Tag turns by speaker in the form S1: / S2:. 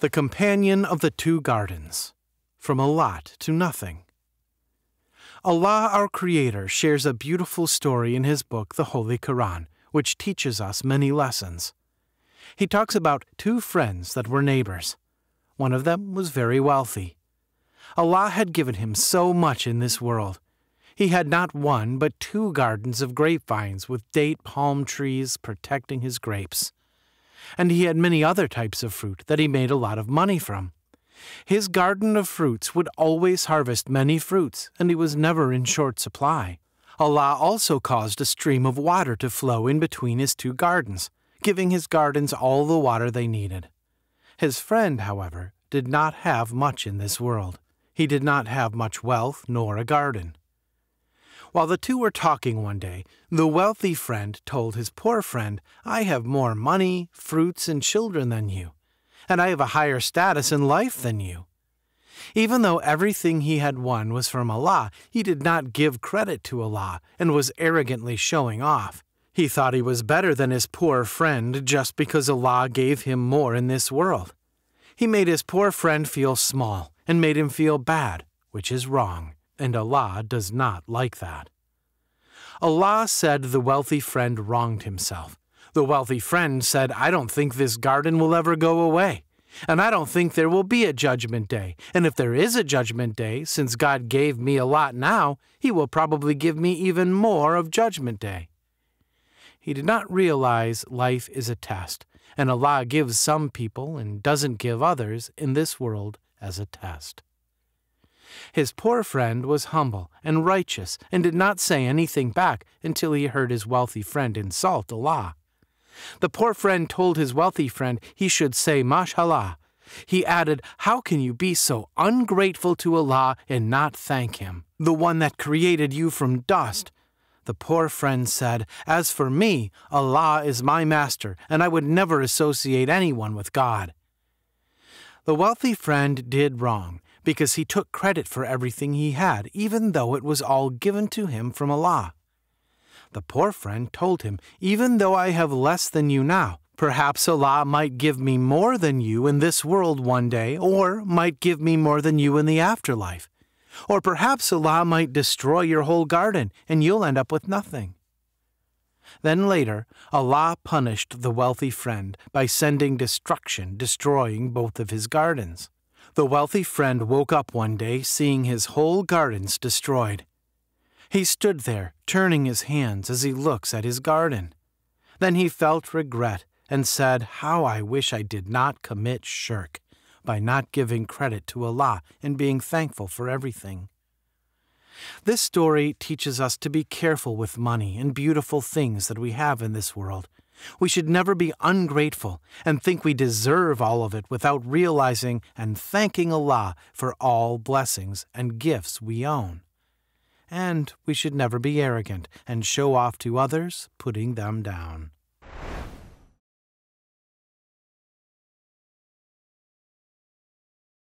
S1: the companion of the two gardens, from a lot to nothing. Allah, our Creator, shares a beautiful story in his book, the Holy Quran, which teaches us many lessons. He talks about two friends that were neighbors. One of them was very wealthy. Allah had given him so much in this world. He had not one, but two gardens of grapevines with date palm trees protecting his grapes and he had many other types of fruit that he made a lot of money from. His garden of fruits would always harvest many fruits, and he was never in short supply. Allah also caused a stream of water to flow in between his two gardens, giving his gardens all the water they needed. His friend, however, did not have much in this world. He did not have much wealth nor a garden. While the two were talking one day, the wealthy friend told his poor friend, I have more money, fruits, and children than you, and I have a higher status in life than you. Even though everything he had won was from Allah, he did not give credit to Allah and was arrogantly showing off. He thought he was better than his poor friend just because Allah gave him more in this world. He made his poor friend feel small and made him feel bad, which is wrong and Allah does not like that. Allah said the wealthy friend wronged himself. The wealthy friend said, I don't think this garden will ever go away, and I don't think there will be a judgment day. And if there is a judgment day, since God gave me a lot now, he will probably give me even more of judgment day. He did not realize life is a test, and Allah gives some people and doesn't give others in this world as a test. His poor friend was humble and righteous and did not say anything back until he heard his wealthy friend insult Allah. The poor friend told his wealthy friend he should say mashallah. He added, How can you be so ungrateful to Allah and not thank Him, the one that created you from dust? The poor friend said, As for me, Allah is my master, and I would never associate anyone with God. The wealthy friend did wrong because he took credit for everything he had, even though it was all given to him from Allah. The poor friend told him, Even though I have less than you now, perhaps Allah might give me more than you in this world one day, or might give me more than you in the afterlife. Or perhaps Allah might destroy your whole garden and you'll end up with nothing. Then later, Allah punished the wealthy friend by sending destruction, destroying both of his gardens. The wealthy friend woke up one day seeing his whole gardens destroyed. He stood there, turning his hands as he looks at his garden. Then he felt regret and said, How I wish I did not commit shirk by not giving credit to Allah and being thankful for everything. This story teaches us to be careful with money and beautiful things that we have in this world we should never be ungrateful and think we deserve all of it without realizing and thanking Allah for all blessings and gifts we own. And we should never be arrogant and show off to others, putting them down.